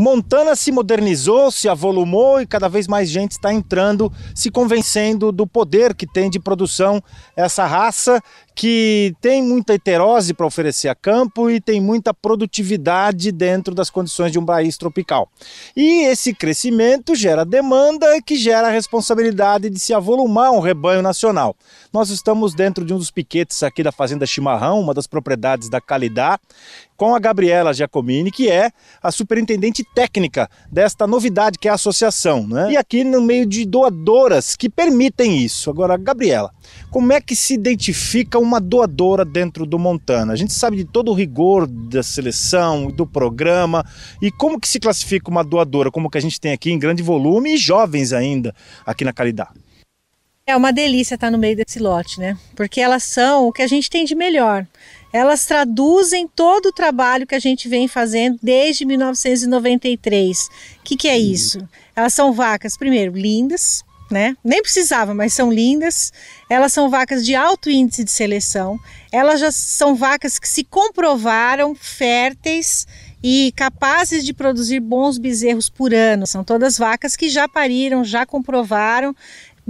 Montana se modernizou, se avolumou e cada vez mais gente está entrando, se convencendo do poder que tem de produção essa raça que tem muita heterose para oferecer a campo e tem muita produtividade dentro das condições de um país tropical. E esse crescimento gera demanda que gera a responsabilidade de se avolumar um rebanho nacional. Nós estamos dentro de um dos piquetes aqui da Fazenda Chimarrão, uma das propriedades da Calidá, com a Gabriela Giacomini, que é a superintendente técnica desta novidade que é a associação, né? E aqui no meio de doadoras que permitem isso. Agora, Gabriela, como é que se identifica um uma doadora dentro do Montana. A gente sabe de todo o rigor da seleção, do programa e como que se classifica uma doadora, como que a gente tem aqui em grande volume e jovens ainda aqui na Caridade. É uma delícia estar no meio desse lote, né? Porque elas são o que a gente tem de melhor. Elas traduzem todo o trabalho que a gente vem fazendo desde 1993. O que, que é isso? Elas são vacas, primeiro, lindas, né? Nem precisava, mas são lindas. Elas são vacas de alto índice de seleção. Elas já são vacas que se comprovaram férteis e capazes de produzir bons bezerros por ano. São todas vacas que já pariram, já comprovaram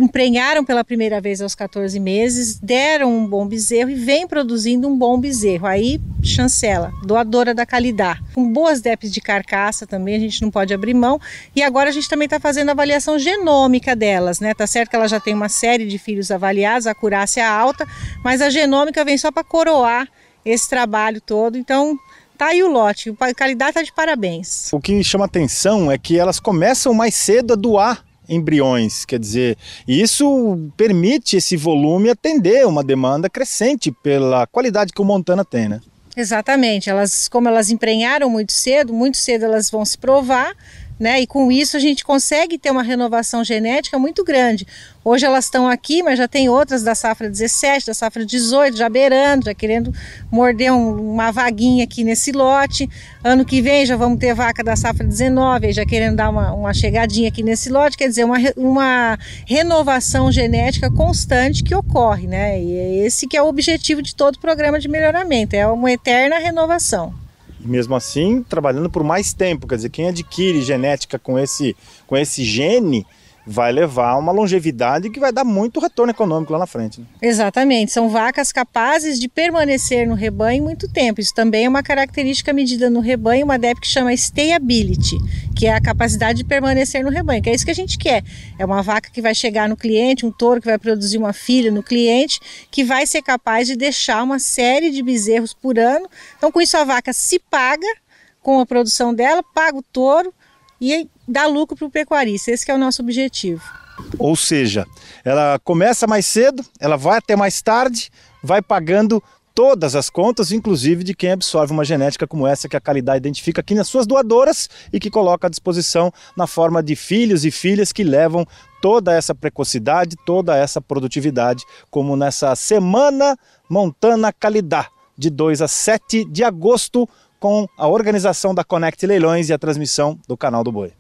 emprenharam pela primeira vez aos 14 meses, deram um bom bezerro e vem produzindo um bom bezerro. Aí chancela, doadora da qualidade, Com boas DEPs de carcaça também, a gente não pode abrir mão. E agora a gente também está fazendo avaliação genômica delas, né? Tá certo que ela já tem uma série de filhos avaliados, a é alta, mas a genômica vem só para coroar esse trabalho todo. Então, tá aí o lote. O qualidade tá de parabéns. O que chama atenção é que elas começam mais cedo a doar embriões, quer dizer, isso permite esse volume atender uma demanda crescente pela qualidade que o Montana tem, né? Exatamente, elas como elas emprenharam muito cedo, muito cedo elas vão se provar, né? E com isso a gente consegue ter uma renovação genética muito grande. Hoje elas estão aqui, mas já tem outras da safra 17, da safra 18, já beirando, já querendo morder um, uma vaguinha aqui nesse lote. Ano que vem já vamos ter vaca da safra 19, já querendo dar uma, uma chegadinha aqui nesse lote. Quer dizer, uma, uma renovação genética constante que ocorre, né? E é esse que é o objetivo de todo o programa de melhoramento, é uma eterna renovação. E mesmo assim, trabalhando por mais tempo, quer dizer, quem adquire genética com esse, com esse gene vai levar uma longevidade que vai dar muito retorno econômico lá na frente. Né? Exatamente, são vacas capazes de permanecer no rebanho muito tempo. Isso também é uma característica medida no rebanho, uma DEP que chama stayability, que é a capacidade de permanecer no rebanho, que é isso que a gente quer. É uma vaca que vai chegar no cliente, um touro que vai produzir uma filha no cliente, que vai ser capaz de deixar uma série de bezerros por ano. Então, com isso, a vaca se paga com a produção dela, paga o touro, e dar lucro para o pecuarista. Esse é o nosso objetivo. Ou seja, ela começa mais cedo, ela vai até mais tarde, vai pagando todas as contas, inclusive de quem absorve uma genética como essa que a Calidade identifica aqui nas suas doadoras e que coloca à disposição na forma de filhos e filhas que levam toda essa precocidade, toda essa produtividade, como nessa semana Montana Calidá, de 2 a 7 de agosto, com a organização da Connect Leilões e a transmissão do canal do Boi.